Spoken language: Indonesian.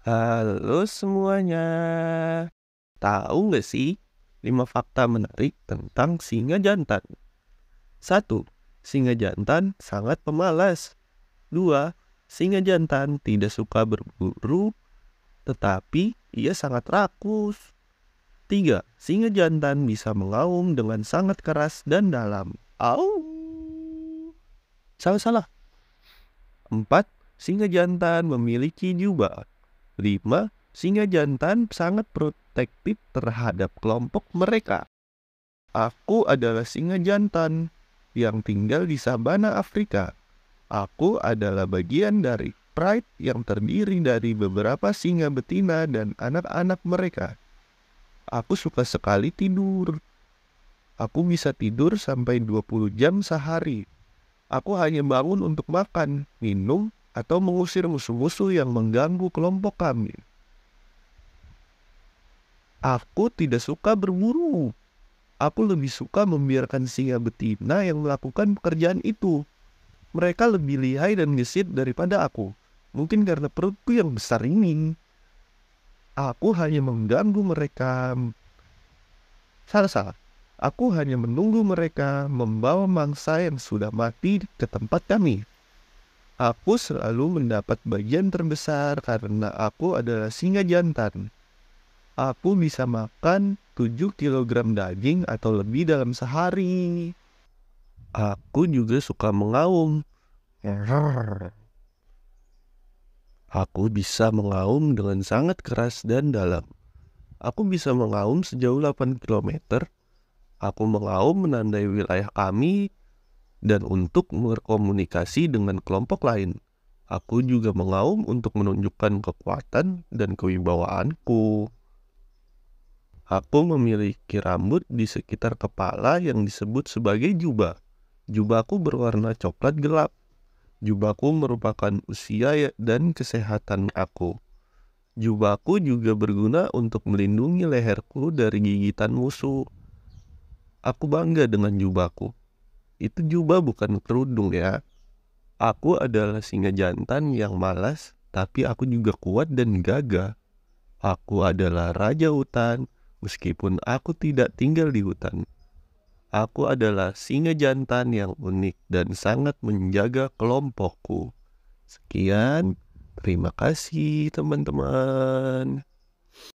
Halo semuanya. Tahu nggak sih 5 fakta menarik tentang singa jantan? 1. Singa jantan sangat pemalas. 2. Singa jantan tidak suka berburu tetapi ia sangat rakus. 3. Singa jantan bisa mengaum dengan sangat keras dan dalam. Au. Salah-salah. 4. Singa jantan memiliki jubah. 5. Singa jantan sangat protektif terhadap kelompok mereka. Aku adalah singa jantan yang tinggal di sabana Afrika. Aku adalah bagian dari pride yang terdiri dari beberapa singa betina dan anak-anak mereka. Aku suka sekali tidur. Aku bisa tidur sampai 20 jam sehari. Aku hanya bangun untuk makan, minum, atau mengusir musuh-musuh yang mengganggu kelompok kami. Aku tidak suka berburu. Aku lebih suka membiarkan singa betina yang melakukan pekerjaan itu. Mereka lebih lihai dan gesit daripada aku. Mungkin karena perutku yang besar ini. Aku hanya mengganggu mereka. Salah-salah. Aku hanya menunggu mereka membawa mangsa yang sudah mati ke tempat kami. Aku selalu mendapat bagian terbesar karena aku adalah singa jantan. Aku bisa makan 7 kg daging atau lebih dalam sehari. Aku juga suka mengaum. Aku bisa mengaum dengan sangat keras dan dalam. Aku bisa mengaum sejauh 8 km. Aku mengaum menandai wilayah kami dan untuk berkomunikasi dengan kelompok lain. Aku juga mengaum untuk menunjukkan kekuatan dan kewibawaanku. Aku memiliki rambut di sekitar kepala yang disebut sebagai jubah. Jubahku berwarna coklat gelap. Jubahku merupakan usia ya dan kesehatan aku. Jubahku juga berguna untuk melindungi leherku dari gigitan musuh. Aku bangga dengan jubahku. Itu jubah bukan kerudung ya. Aku adalah singa jantan yang malas, tapi aku juga kuat dan gagah. Aku adalah raja hutan, meskipun aku tidak tinggal di hutan. Aku adalah singa jantan yang unik dan sangat menjaga kelompokku. Sekian, hmm. terima kasih teman-teman.